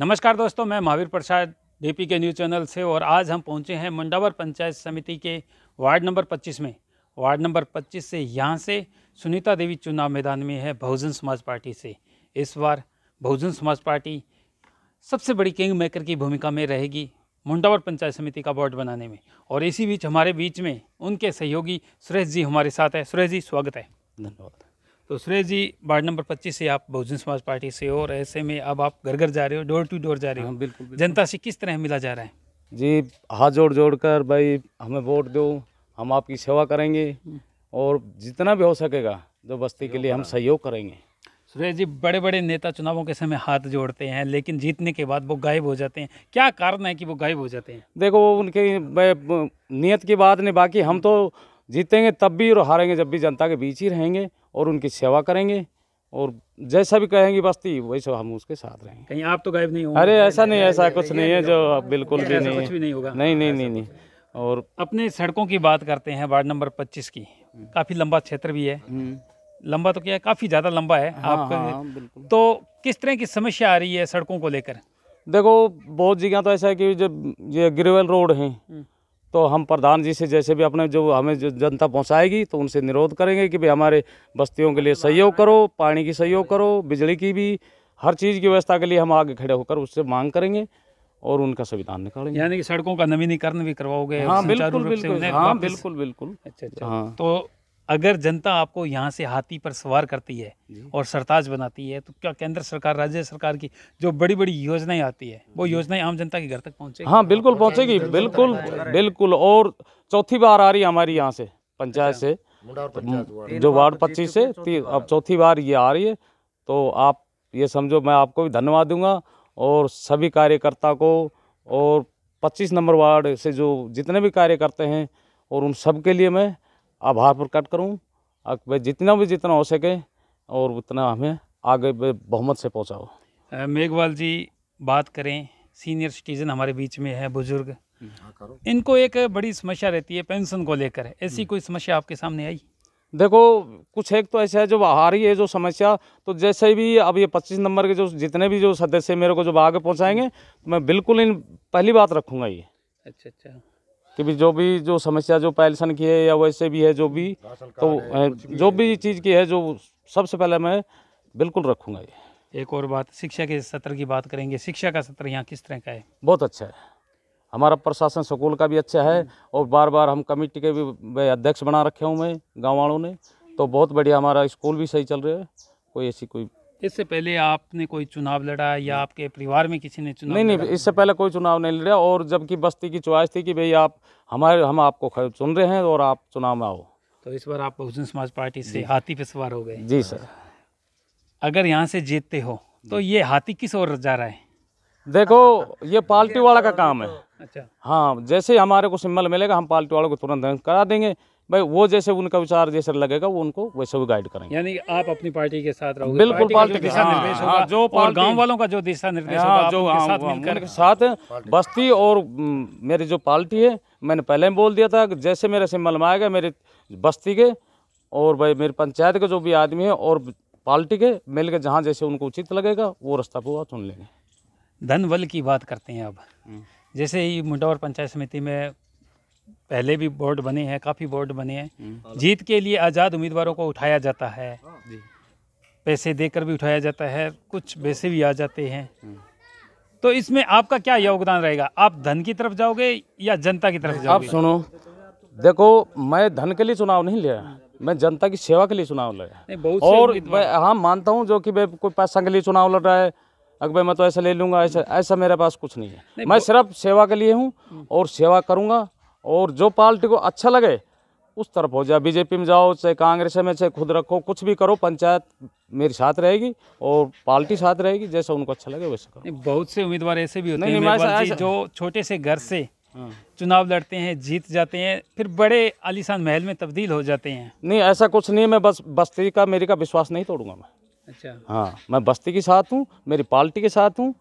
नमस्कार दोस्तों मैं महावीर प्रसाद डीपी के न्यूज़ चैनल से और आज हम पहुंचे हैं मंडावर पंचायत समिति के वार्ड नंबर 25 में वार्ड नंबर 25 से यहां से सुनीता देवी चुनाव मैदान में है बहुजन समाज पार्टी से इस बार बहुजन समाज पार्टी सबसे बड़ी किंग मेकर की भूमिका में रहेगी मुंडावर पंचायत समिति का बोर्ड बनाने में और इसी बीच हमारे बीच में उनके सहयोगी सुरेश जी हमारे साथ है सुरेश जी स्वागत है धन्यवाद तो सुरेश जी वार्ड नंबर 25 से आप बहुजन समाज पार्टी से हो और ऐसे में अब आप घर घर जा रहे हो डोर टू डोर जा रहे हो हाँ, बिल्कुल, बिल्कुल जनता से किस तरह मिला जा रहा है जी हाथ जोड़ जोड़ कर भाई हमें वोट दो हम आपकी सेवा करेंगे और जितना भी हो सकेगा जो बस्ती के लिए हम सहयोग करेंगे सुरेश जी बड़े बड़े नेता चुनावों के समय हाथ जोड़ते हैं लेकिन जीतने के बाद वो गायब हो जाते हैं क्या कारण है कि वो गायब हो जाते हैं देखो उनके नियत की बात नहीं बाकी हम तो जीतेंगे तब भी और हारेंगे जब भी जनता के बीच ही रहेंगे और उनकी सेवा करेंगे और जैसा भी कहेंगी बस्ती वैसे हम उसके साथ रहेंगे कहीं आप तो गायब नहीं हो अरे ऐसा नहीं ऐसा कुछ नहीं है जो बिल्कुल भी नहीं कुछ भी नहीं होगा नहीं नहीं नहीं नहीं और अपने सड़कों की बात करते हैं वार्ड नंबर पच्चीस की हम्म। काफ़ी लंबा क्षेत्र भी है हम्म। लंबा तो क्या है काफ़ी ज़्यादा लंबा है हाँ, आपका हाँ, हाँ, तो किस तरह की समस्या आ रही है सड़कों को लेकर देखो बहुत जगह तो ऐसा है कि जब ये ग्रेवल रोड है हम्म। तो हम प्रधान जी से जैसे भी अपने जो हमें जो जनता पहुंचाएगी तो उनसे निरोध करेंगे कि भाई हमारे बस्तियों के लिए सहयोग करो पानी की सहयोग करो बिजली की भी हर चीज़ की व्यवस्था के लिए हम आगे खड़े होकर उससे मांग करेंगे और उनका संविधान निकालेंगे यानी कि सड़कों का नवीनीकरण भी करवाओगे हाँ बिल्कुल बिल्कुल हाँ बिल्कुल बिल्कुल अच्छा अच्छा हाँ तो अगर जनता आपको यहाँ से हाथी पर सवार करती है और सरताज बनाती है तो क्या केंद्र सरकार राज्य सरकार की जो बड़ी बड़ी योजनाएं आती है वो योजनाएं आम जनता के घर तक पहुँचेगी हाँ बिल्कुल पहुँचेगी बिल्कुल बिल्कुल और चौथी बार आ रही है हमारी यहाँ से पंचायत अच्छा। से जो वार्ड पच्चीस से अब चौथी बार ये आ रही है तो आप ये समझो मैं आपको भी धन्यवाद दूंगा और सभी कार्यकर्ता को और 25 नंबर वार्ड से जो जितने भी कार्य करते हैं और उन सब के लिए मैं आभार प्रकट करूँ और जितना भी जितना हो सके और उतना हमें आगे बहुमत से पहुँचाओ मेघवाल जी बात करें सीनियर सिटीज़न हमारे बीच में है बुज़ुर्ग हम्म, हाँ, इनको एक बड़ी समस्या रहती है पेंशन को लेकर ऐसी हम्म। कोई समस्या आपके सामने आई देखो कुछ एक तो ऐसा है जो आ रही है जो समस्या तो जैसे भी अब ये 25 नंबर के जो जितने भी जो सदस्य मेरे को जो आगे पहुंचाएंगे तो मैं बिल्कुल इन पहली बात रखूंगा ये अच्छा अच्छा कि भी जो भी जो समस्या जो पैलसन की है या वैसे भी है जो भी तो जो भी चीज़ की है जो सबसे पहले मैं बिल्कुल रखूँगा ये एक और बात शिक्षा के सत्र की बात करेंगे शिक्षा का सत्र यहाँ किस तरह का है बहुत अच्छा है हमारा प्रशासन स्कूल का भी अच्छा है हम्म। और बार बार हम कमेटी के भी अध्यक्ष बना रखे हूँ मैं गाँव वालों ने तो बहुत बढ़िया हमारा स्कूल भी सही चल रहा है कोई ऐसी कोई इससे पहले आपने कोई चुनाव लड़ा या आपके परिवार में किसी ने चुनाव नहीं नहीं इससे पहले कोई चुनाव नहीं लड़ा और जबकि बस्ती की च्वाइस थी कि भाई आप हमारे हम आपको चुन रहे हैं और आप चुनाव में आओ तो इस बार आप बहुजन समाज पार्टी से हाथी पे सवार हो गए जी सर अगर यहाँ से जीतते हो तो ये हाथी किस ओर जा रहा है देखो ये पार्टी वाला का काम है अच्छा हाँ जैसे हमारे को सिम्बल मिलेगा हम पार्टी वालों को तुरंत करा देंगे भाई वो जैसे उनका विचार जैसे लगेगा वो उनको वैसे भी गाइड करेंगे यानी आप अपनी पार्टी के साथ रहोगे बिल्कुल पार्टी के साथ निर्देश हाँ, होगा जो और गांव वालों का जो दिशा निर्देश होगा हाँ, जो हाँ, उनके साथ बस्ती और मेरी जो पार्टी है मैंने पहले ही बोल दिया था कि जैसे मेरे से मलमा आएगा मेरे बस्ती के और भाई मेरे पंचायत के जो भी आदमी है और पार्टी के मिल के जहाँ जैसे उनको उचित लगेगा वो रास्ता पूरा चुन लेंगे धन बल की बात करते हैं अब हम्म। जैसे ही मुंडावर पंचायत समिति में पहले भी बोर्ड बने हैं काफ़ी बोर्ड बने हैं हम्म। जीत के लिए आज़ाद उम्मीदवारों को उठाया जाता है हाँ। पैसे देकर भी उठाया जाता है कुछ पैसे भी आ जाते हैं हम्म। तो इसमें आपका क्या योगदान रहेगा आप धन की तरफ जाओगे या जनता की तरफ जाओगे आप सुनो देखो मैं धन के लिए चुनाव नहीं लिया मैं जनता की सेवा के लिए चुनाव लड़ा है और हाँ मानता हूँ जो कि भाई कोई पैसा के लिए चुनाव लड़ रहा है अगर भाई मैं तो ऐसा ले लूँगा ऐसा ऐसा मेरे पास कुछ नहीं है नहीं, मैं सिर्फ सेवा के लिए हूँ हम्म। और सेवा करूँगा और जो पार्टी को अच्छा लगे उस तरफ हो जाए बीजेपी में जाओ चाहे कांग्रेस में चाहे खुद रखो कुछ भी करो पंचायत मेरे साथ रहेगी और पार्टी साथ रहेगी जैसा उनको अच्छा लगे वैसे करो बहुत से उम्मीदवार ऐसे भी होते नहीं, हैं नहीं, जो छोटे से घर से हाँ। चुनाव लड़ते हैं जीत जाते हैं फिर बड़े आलिशान महल में तब्दील हो जाते हैं नहीं ऐसा कुछ नहीं है मैं बस बस्ती का मेरे का विश्वास नहीं तोड़ूंगा मैं अच्छा हाँ मैं बस्ती के साथ हूँ मेरी पार्टी के साथ हूँ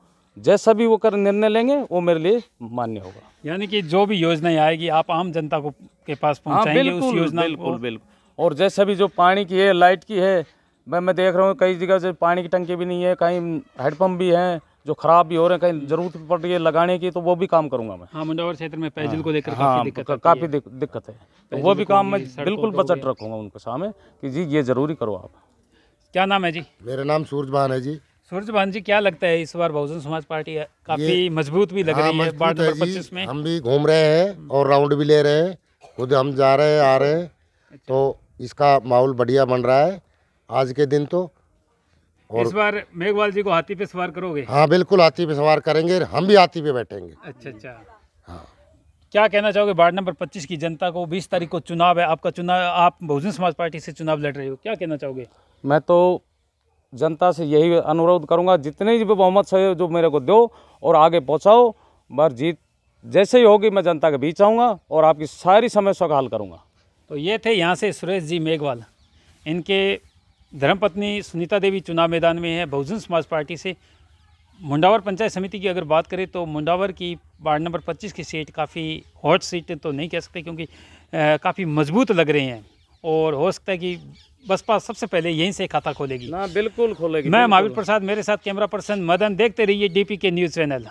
जैसा भी वो कर निर्णय लेंगे वो मेरे लिए मान्य होगा यानी कि जो भी योजनाएं आएगी आप आम जनता को के पास हाँ, पहुंचाएंगे उस योजना बिल्कुल बिल्कुल और जैसा भी जो पानी की है लाइट की है मैं मैं देख रहा हूँ कई जगह से पानी की टंकी भी नहीं है कहीं हेडपम्प भी हैं जो खराब भी हो रहे हैं कहीं जरूरत पड़ रही है लगाने की तो वो भी काम करूंगा मैं हाँ मुंडावर क्षेत्र में पैजल हाँ, को लेकर हाँ, काफी दिक्कत काफी दिक्कत है तो वो भी काम मैं बिल्कुल बचत रखूंगा उनके सामने कि जी ये जरूरी करो आप क्या नाम है जी मेरा नाम सूरज सूरजमान है जी सूरजभान जी क्या लगता है इस बार बहुजन समाज पार्टी काफी मजबूत भी लग हाँ, रही है वार्ड नंबर पच्चीस में हम भी घूम रहे हैं और राउंड भी ले रहे हैं खुद हम जा रहे हैं आ रहे हैं अच्छा। तो इसका माहौल बढ़िया बन रहा है आज के दिन तो इस बार मेघवाल जी को हाथी पे सवार करोगे हाँ बिल्कुल हाथी पे सवार करेंगे हम भी हाथी पे बैठेंगे अच्छा अच्छा हाँ क्या कहना चाहोगे वार्ड नंबर 25 की जनता को 20 तारीख को चुनाव है आपका चुनाव आप बहुजन समाज पार्टी से चुनाव लड़ रहे हो क्या कहना चाहोगे मैं तो जनता से यही अनुरोध करूँगा जितने भी बहुमत से जो मेरे को दो और आगे पहुँचाओ बार जीत जैसे ही होगी मैं जनता के बीच आऊँगा और आपकी सारी समस्या का हल करूँगा तो ये थे यहाँ से सुरेश जी मेघवाल इनके धर्मपत्नी सुनीता देवी चुनाव मैदान में है बहुजन समाज पार्टी से मुंडावर पंचायत समिति की अगर बात करें तो मुंडावर की वार्ड नंबर 25 की सीट काफ़ी हॉट सीट तो नहीं कह सकते क्योंकि काफ़ी मजबूत लग रहे हैं और हो सकता है कि बसपा सबसे पहले यहीं से खाता खोलेगी ना बिल्कुल खोलेगी मैं महावीर प्रसाद मेरे साथ कैमरा पर्सन मदन देखते रहिए डीपी के न्यूज़ चैनल